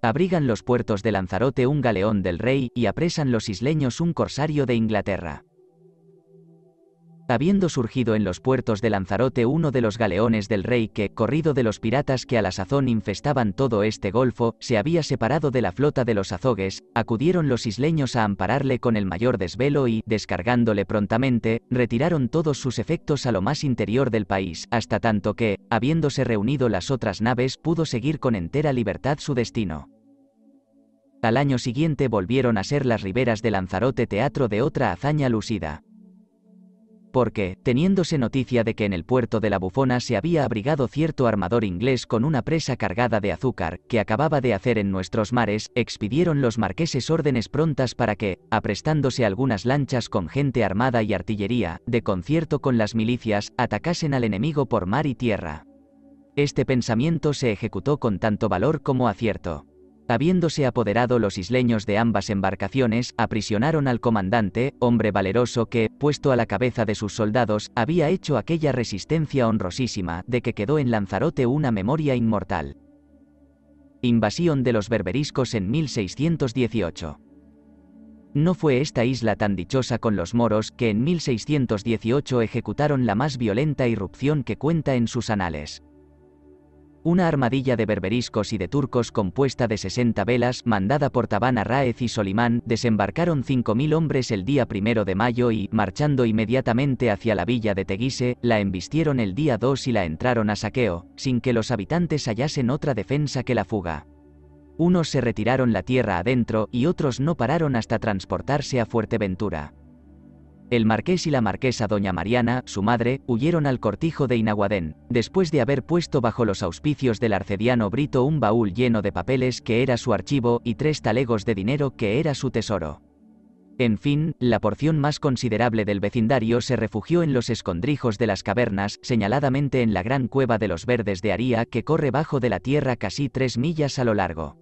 Abrigan los puertos de Lanzarote un galeón del rey y apresan los isleños un corsario de Inglaterra habiendo surgido en los puertos de Lanzarote uno de los galeones del rey que, corrido de los piratas que a la sazón infestaban todo este golfo, se había separado de la flota de los azogues, acudieron los isleños a ampararle con el mayor desvelo y, descargándole prontamente, retiraron todos sus efectos a lo más interior del país, hasta tanto que, habiéndose reunido las otras naves, pudo seguir con entera libertad su destino. Al año siguiente volvieron a ser las riberas de Lanzarote teatro de otra hazaña lucida porque, teniéndose noticia de que en el puerto de la Bufona se había abrigado cierto armador inglés con una presa cargada de azúcar, que acababa de hacer en nuestros mares, expidieron los marqueses órdenes prontas para que, aprestándose algunas lanchas con gente armada y artillería, de concierto con las milicias, atacasen al enemigo por mar y tierra. Este pensamiento se ejecutó con tanto valor como acierto. Habiéndose apoderado los isleños de ambas embarcaciones, aprisionaron al comandante, hombre valeroso que, puesto a la cabeza de sus soldados, había hecho aquella resistencia honrosísima, de que quedó en Lanzarote una memoria inmortal. Invasión de los berberiscos en 1618. No fue esta isla tan dichosa con los moros que en 1618 ejecutaron la más violenta irrupción que cuenta en sus anales una armadilla de berberiscos y de turcos compuesta de 60 velas, mandada por Tabana Raez y Solimán, desembarcaron 5.000 hombres el día primero de mayo y, marchando inmediatamente hacia la villa de Teguise, la embistieron el día 2 y la entraron a saqueo, sin que los habitantes hallasen otra defensa que la fuga. Unos se retiraron la tierra adentro y otros no pararon hasta transportarse a Fuerteventura. El marqués y la marquesa doña Mariana, su madre, huyeron al cortijo de Inaguadén, después de haber puesto bajo los auspicios del arcediano Brito un baúl lleno de papeles que era su archivo y tres talegos de dinero que era su tesoro. En fin, la porción más considerable del vecindario se refugió en los escondrijos de las cavernas, señaladamente en la gran cueva de los Verdes de Aría que corre bajo de la tierra casi tres millas a lo largo.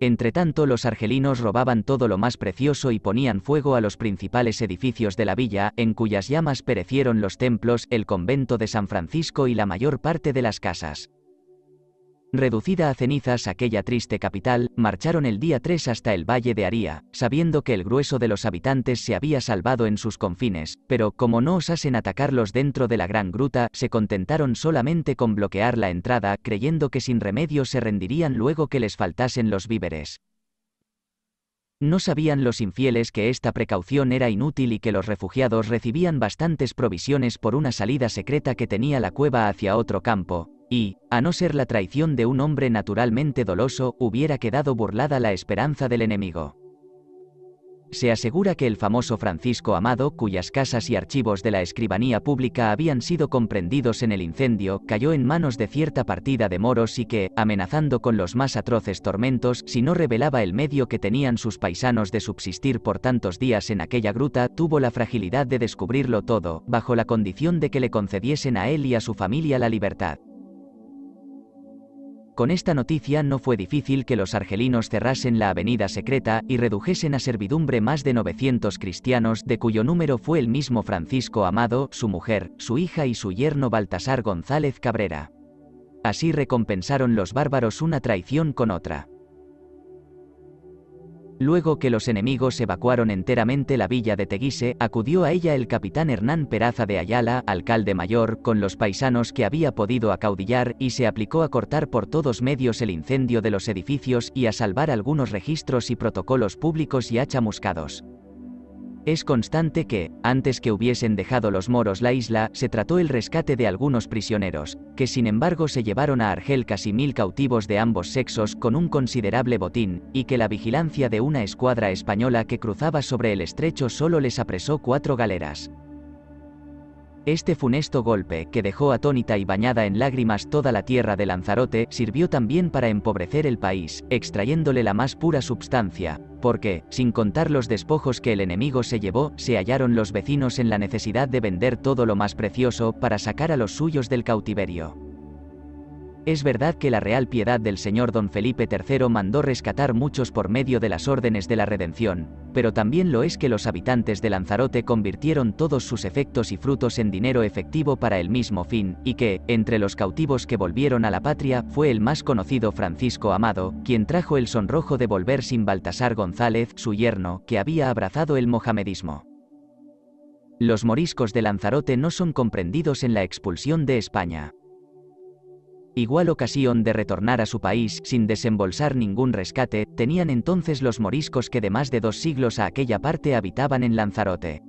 Entretanto los argelinos robaban todo lo más precioso y ponían fuego a los principales edificios de la villa, en cuyas llamas perecieron los templos, el convento de San Francisco y la mayor parte de las casas. Reducida a cenizas aquella triste capital, marcharon el día 3 hasta el valle de Aría, sabiendo que el grueso de los habitantes se había salvado en sus confines, pero como no osasen atacarlos dentro de la gran gruta, se contentaron solamente con bloquear la entrada, creyendo que sin remedio se rendirían luego que les faltasen los víveres. No sabían los infieles que esta precaución era inútil y que los refugiados recibían bastantes provisiones por una salida secreta que tenía la cueva hacia otro campo, y, a no ser la traición de un hombre naturalmente doloso, hubiera quedado burlada la esperanza del enemigo se asegura que el famoso Francisco Amado, cuyas casas y archivos de la escribanía pública habían sido comprendidos en el incendio, cayó en manos de cierta partida de moros y que, amenazando con los más atroces tormentos si no revelaba el medio que tenían sus paisanos de subsistir por tantos días en aquella gruta, tuvo la fragilidad de descubrirlo todo, bajo la condición de que le concediesen a él y a su familia la libertad. Con esta noticia no fue difícil que los argelinos cerrasen la avenida secreta y redujesen a servidumbre más de 900 cristianos, de cuyo número fue el mismo Francisco Amado, su mujer, su hija y su yerno Baltasar González Cabrera. Así recompensaron los bárbaros una traición con otra. Luego que los enemigos evacuaron enteramente la villa de Teguise, acudió a ella el capitán Hernán Peraza de Ayala, alcalde mayor, con los paisanos que había podido acaudillar, y se aplicó a cortar por todos medios el incendio de los edificios y a salvar algunos registros y protocolos públicos y chamuscados. Es constante que, antes que hubiesen dejado los moros la isla, se trató el rescate de algunos prisioneros, que sin embargo se llevaron a Argel casi mil cautivos de ambos sexos con un considerable botín, y que la vigilancia de una escuadra española que cruzaba sobre el estrecho solo les apresó cuatro galeras. Este funesto golpe, que dejó atónita y bañada en lágrimas toda la tierra de Lanzarote, sirvió también para empobrecer el país, extrayéndole la más pura substancia, porque, sin contar los despojos que el enemigo se llevó, se hallaron los vecinos en la necesidad de vender todo lo más precioso para sacar a los suyos del cautiverio. Es verdad que la real piedad del señor don Felipe III mandó rescatar muchos por medio de las órdenes de la redención, pero también lo es que los habitantes de Lanzarote convirtieron todos sus efectos y frutos en dinero efectivo para el mismo fin, y que, entre los cautivos que volvieron a la patria, fue el más conocido Francisco Amado, quien trajo el sonrojo de volver sin Baltasar González, su yerno, que había abrazado el mohamedismo. Los moriscos de Lanzarote no son comprendidos en la expulsión de España igual ocasión de retornar a su país sin desembolsar ningún rescate, tenían entonces los moriscos que de más de dos siglos a aquella parte habitaban en Lanzarote.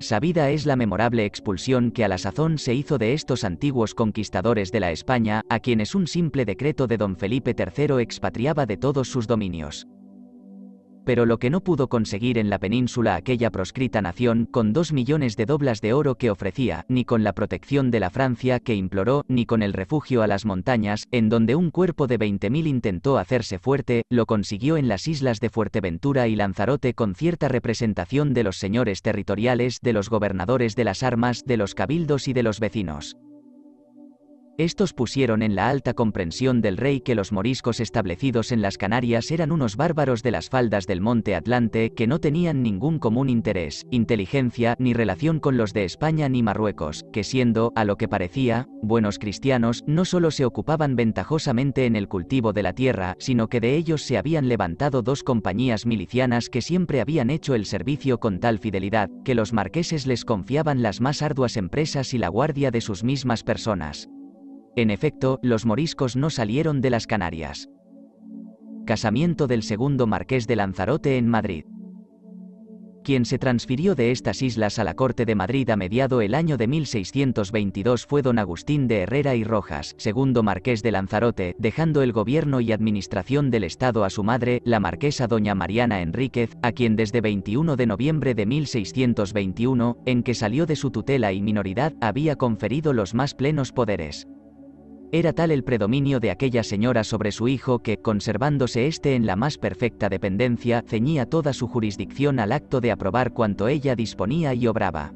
Sabida es la memorable expulsión que a la sazón se hizo de estos antiguos conquistadores de la España, a quienes un simple decreto de don Felipe III expatriaba de todos sus dominios pero lo que no pudo conseguir en la península aquella proscrita nación con dos millones de doblas de oro que ofrecía, ni con la protección de la Francia que imploró, ni con el refugio a las montañas, en donde un cuerpo de 20.000 intentó hacerse fuerte, lo consiguió en las islas de Fuerteventura y Lanzarote con cierta representación de los señores territoriales, de los gobernadores de las armas, de los cabildos y de los vecinos. Estos pusieron en la alta comprensión del rey que los moriscos establecidos en las Canarias eran unos bárbaros de las faldas del monte Atlante que no tenían ningún común interés, inteligencia, ni relación con los de España ni Marruecos, que siendo, a lo que parecía, buenos cristianos, no solo se ocupaban ventajosamente en el cultivo de la tierra, sino que de ellos se habían levantado dos compañías milicianas que siempre habían hecho el servicio con tal fidelidad, que los marqueses les confiaban las más arduas empresas y la guardia de sus mismas personas. En efecto, los moriscos no salieron de las Canarias. Casamiento del segundo marqués de Lanzarote en Madrid quien se transfirió de estas islas a la corte de Madrid a mediado el año de 1622 fue don Agustín de Herrera y Rojas, segundo marqués de Lanzarote, dejando el gobierno y administración del Estado a su madre, la marquesa doña Mariana Enríquez, a quien desde 21 de noviembre de 1621, en que salió de su tutela y minoridad, había conferido los más plenos poderes. Era tal el predominio de aquella señora sobre su hijo que, conservándose éste en la más perfecta dependencia, ceñía toda su jurisdicción al acto de aprobar cuanto ella disponía y obraba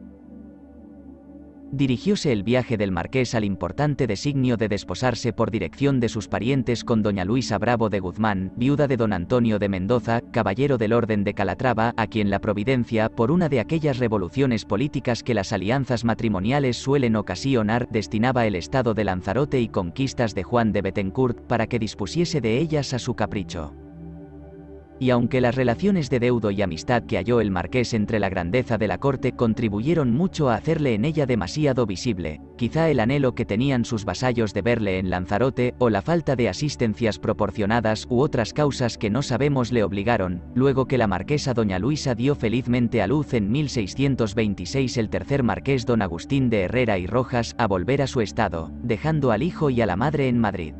dirigióse el viaje del marqués al importante designio de desposarse por dirección de sus parientes con doña Luisa Bravo de Guzmán, viuda de don Antonio de Mendoza, caballero del orden de Calatrava, a quien la providencia, por una de aquellas revoluciones políticas que las alianzas matrimoniales suelen ocasionar, destinaba el estado de Lanzarote y conquistas de Juan de Betencourt para que dispusiese de ellas a su capricho y aunque las relaciones de deudo y amistad que halló el marqués entre la grandeza de la corte contribuyeron mucho a hacerle en ella demasiado visible, quizá el anhelo que tenían sus vasallos de verle en Lanzarote o la falta de asistencias proporcionadas u otras causas que no sabemos le obligaron, luego que la marquesa doña Luisa dio felizmente a luz en 1626 el tercer marqués don Agustín de Herrera y Rojas a volver a su estado, dejando al hijo y a la madre en Madrid.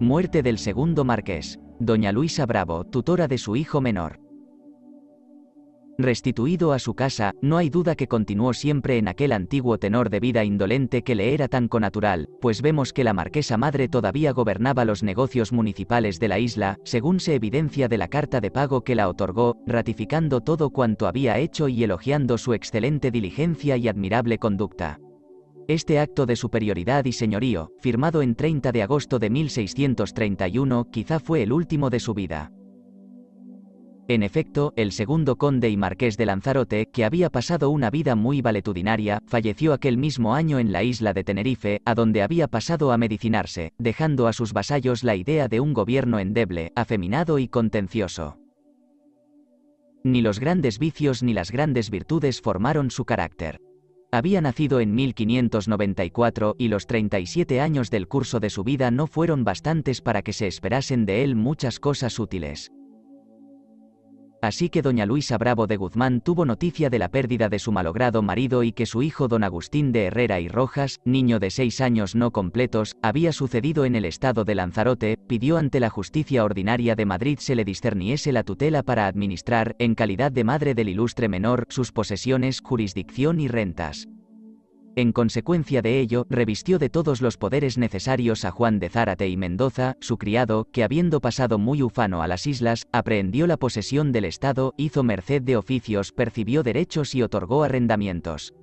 Muerte del segundo marqués doña Luisa Bravo, tutora de su hijo menor. Restituido a su casa, no hay duda que continuó siempre en aquel antiguo tenor de vida indolente que le era tan conatural, pues vemos que la marquesa madre todavía gobernaba los negocios municipales de la isla, según se evidencia de la carta de pago que la otorgó, ratificando todo cuanto había hecho y elogiando su excelente diligencia y admirable conducta. Este acto de superioridad y señorío, firmado en 30 de agosto de 1631, quizá fue el último de su vida. En efecto, el segundo conde y marqués de Lanzarote, que había pasado una vida muy valetudinaria, falleció aquel mismo año en la isla de Tenerife, a donde había pasado a medicinarse, dejando a sus vasallos la idea de un gobierno endeble, afeminado y contencioso. Ni los grandes vicios ni las grandes virtudes formaron su carácter. Había nacido en 1594 y los 37 años del curso de su vida no fueron bastantes para que se esperasen de él muchas cosas útiles. Así que doña Luisa Bravo de Guzmán tuvo noticia de la pérdida de su malogrado marido y que su hijo don Agustín de Herrera y Rojas, niño de seis años no completos, había sucedido en el estado de Lanzarote, pidió ante la justicia ordinaria de Madrid se le discerniese la tutela para administrar, en calidad de madre del ilustre menor, sus posesiones, jurisdicción y rentas. En consecuencia de ello, revistió de todos los poderes necesarios a Juan de Zárate y Mendoza, su criado, que habiendo pasado muy ufano a las islas, aprehendió la posesión del Estado, hizo merced de oficios, percibió derechos y otorgó arrendamientos.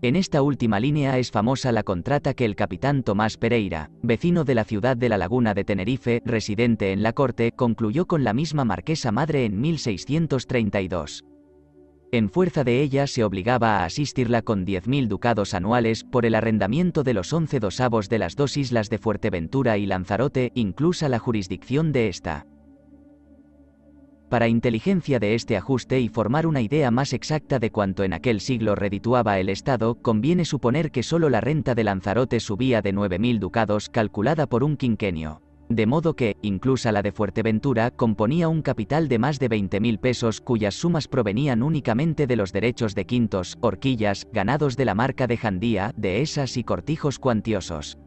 En esta última línea es famosa la contrata que el capitán Tomás Pereira, vecino de la ciudad de la Laguna de Tenerife, residente en la corte, concluyó con la misma marquesa madre en 1632. En fuerza de ella se obligaba a asistirla con 10.000 ducados anuales por el arrendamiento de los 11 dosavos de las dos islas de Fuerteventura y Lanzarote, inclusa la jurisdicción de esta. Para inteligencia de este ajuste y formar una idea más exacta de cuánto en aquel siglo redituaba el Estado, conviene suponer que solo la renta de Lanzarote subía de 9.000 ducados calculada por un quinquenio. De modo que, incluso la de Fuerteventura, componía un capital de más de 20.000 pesos cuyas sumas provenían únicamente de los derechos de quintos, horquillas, ganados de la marca de Jandía, dehesas y cortijos cuantiosos.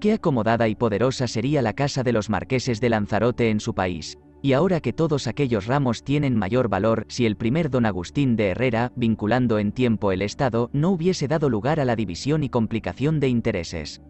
Qué acomodada y poderosa sería la casa de los marqueses de Lanzarote en su país, y ahora que todos aquellos ramos tienen mayor valor, si el primer don Agustín de Herrera, vinculando en tiempo el Estado, no hubiese dado lugar a la división y complicación de intereses.